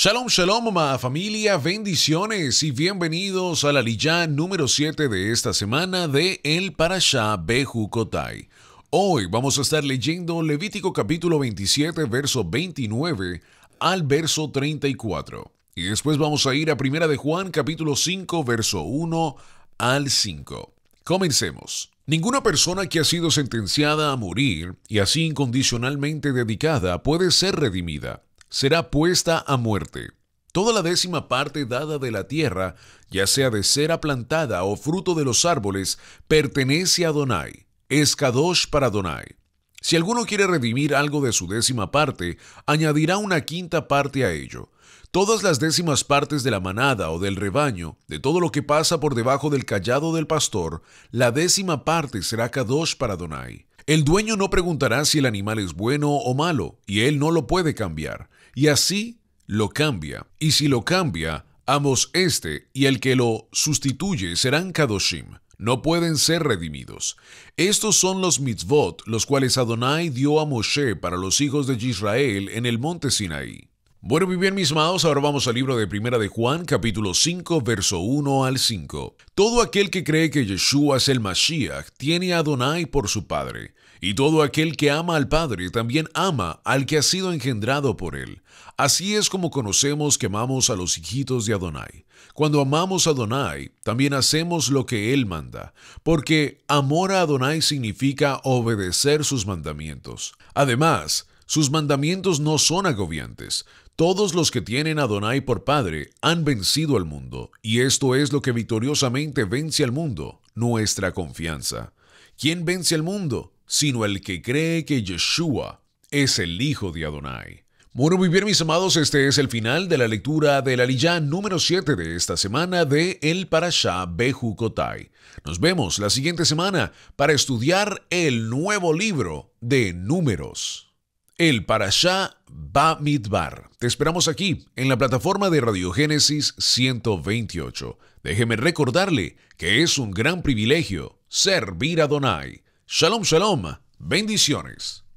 Shalom, shalom, ma familia, bendiciones y bienvenidos a la liya número 7 de esta semana de El Parashá Bejucotai. Hoy vamos a estar leyendo Levítico capítulo 27, verso 29 al verso 34. Y después vamos a ir a Primera de Juan capítulo 5, verso 1 al 5. Comencemos. Ninguna persona que ha sido sentenciada a morir y así incondicionalmente dedicada puede ser redimida será puesta a muerte. Toda la décima parte dada de la tierra, ya sea de cera plantada o fruto de los árboles, pertenece a Donai, es Kadosh para Donai. Si alguno quiere redimir algo de su décima parte, añadirá una quinta parte a ello. Todas las décimas partes de la manada o del rebaño, de todo lo que pasa por debajo del callado del pastor, la décima parte será Kadosh para Donai. El dueño no preguntará si el animal es bueno o malo, y él no lo puede cambiar y así lo cambia. Y si lo cambia, amos este y el que lo sustituye serán Kadoshim. No pueden ser redimidos. Estos son los mitzvot, los cuales Adonai dio a Moshe para los hijos de Israel en el monte Sinaí. Bueno, y bien, mis amados, ahora vamos al libro de Primera de Juan, capítulo 5, verso 1 al 5. Todo aquel que cree que Yeshua es el Mashiach tiene a Adonai por su Padre. Y todo aquel que ama al Padre también ama al que ha sido engendrado por él. Así es como conocemos que amamos a los hijitos de Adonai. Cuando amamos a Adonai, también hacemos lo que él manda, porque amor a Adonai significa obedecer sus mandamientos. Además, sus mandamientos no son agobiantes. Todos los que tienen a Adonai por Padre han vencido al mundo, y esto es lo que victoriosamente vence al mundo, nuestra confianza. ¿Quién vence al mundo? sino el que cree que Yeshua es el Hijo de Adonai. Bueno, muy bien mis amados, este es el final de la lectura de la número 7 de esta semana de El Parashá Bejucotai. Nos vemos la siguiente semana para estudiar el nuevo libro de Números, El Parashá Bamidbar. Te esperamos aquí, en la plataforma de Radiogénesis 128. Déjeme recordarle que es un gran privilegio servir a Adonai. Shalom, shalom. Bendiciones.